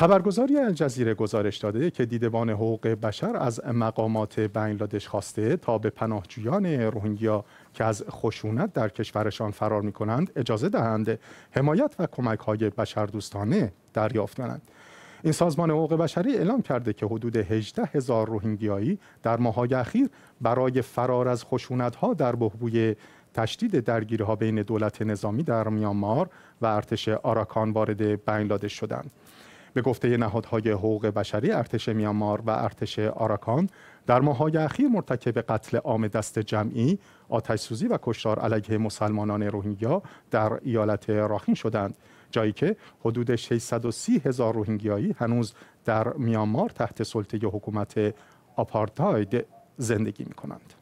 خبرگزاری الجزیره گزارش داده که دیدبان حقوق بشر از مقامات بنگلادش خواسته تا به پناهجویان روهینگیا که از خشونت در کشورشان فرار می کنند اجازه دهند حمایت و کمک های بشردوستانه دریافت کنند. این سازمان حقوق بشری اعلام کرده که حدود 18 هزار روهینگیایی در ماهای اخیر برای فرار از ها در بهبوی تشدید درگیری بین دولت نظامی در میانمار و ارتش آراکان وارد بنگلادش شدند. به گفته نهادهای حقوق بشری ارتش میانمار و ارتش آراکان در ماهای اخیر مرتکب قتل عام دست جمعی آتش سوزی و کشتار علیه مسلمانان روهینگیا در ایالت راخین شدند جایی که حدود 630 هزار روهینگیایی هنوز در میانمار تحت سلطه حکومت آپارتاید زندگی می کنند.